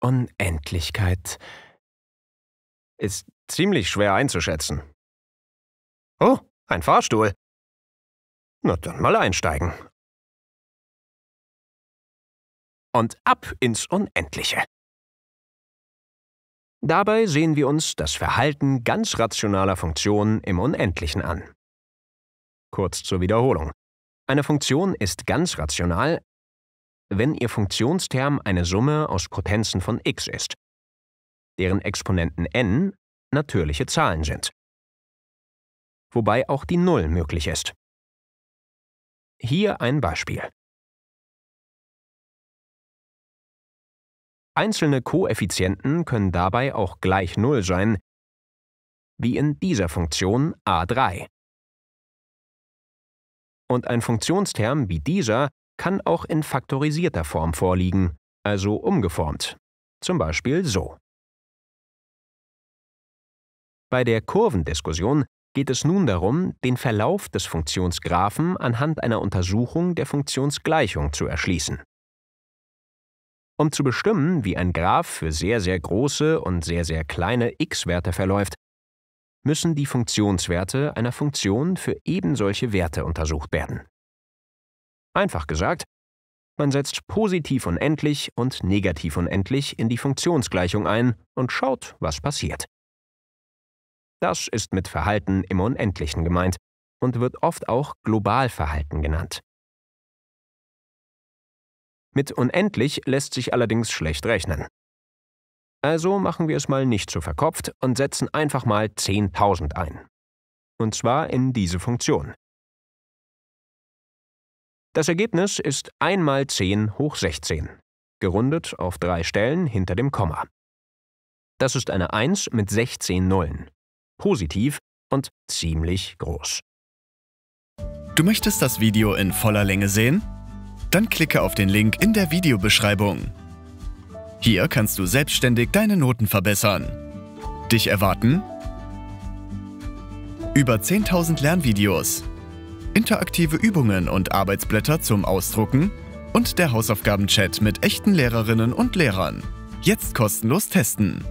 Unendlichkeit ist ziemlich schwer einzuschätzen. Oh, ein Fahrstuhl. Na dann mal einsteigen. Und ab ins Unendliche. Dabei sehen wir uns das Verhalten ganz rationaler Funktionen im Unendlichen an. Kurz zur Wiederholung. Eine Funktion ist ganz rational, wenn ihr Funktionsterm eine Summe aus Potenzen von x ist, deren Exponenten n natürliche Zahlen sind, wobei auch die Null möglich ist. Hier ein Beispiel. Einzelne Koeffizienten können dabei auch gleich Null sein, wie in dieser Funktion a3. Und ein Funktionsterm wie dieser kann auch in faktorisierter Form vorliegen, also umgeformt. Zum Beispiel so. Bei der Kurvendiskussion geht es nun darum, den Verlauf des Funktionsgraphen anhand einer Untersuchung der Funktionsgleichung zu erschließen. Um zu bestimmen, wie ein Graph für sehr, sehr große und sehr, sehr kleine x-Werte verläuft, müssen die Funktionswerte einer Funktion für ebensolche Werte untersucht werden. Einfach gesagt, man setzt positiv unendlich und negativ unendlich in die Funktionsgleichung ein und schaut, was passiert. Das ist mit Verhalten im Unendlichen gemeint und wird oft auch Globalverhalten genannt. Mit unendlich lässt sich allerdings schlecht rechnen. Also machen wir es mal nicht zu so verkopft und setzen einfach mal 10.000 ein. Und zwar in diese Funktion. Das Ergebnis ist 1 mal 10 hoch 16, gerundet auf drei Stellen hinter dem Komma. Das ist eine 1 mit 16 Nullen. Positiv und ziemlich groß. Du möchtest das Video in voller Länge sehen? Dann klicke auf den Link in der Videobeschreibung. Hier kannst du selbstständig deine Noten verbessern. Dich erwarten über 10.000 Lernvideos interaktive Übungen und Arbeitsblätter zum Ausdrucken und der Hausaufgaben-Chat mit echten Lehrerinnen und Lehrern. Jetzt kostenlos testen.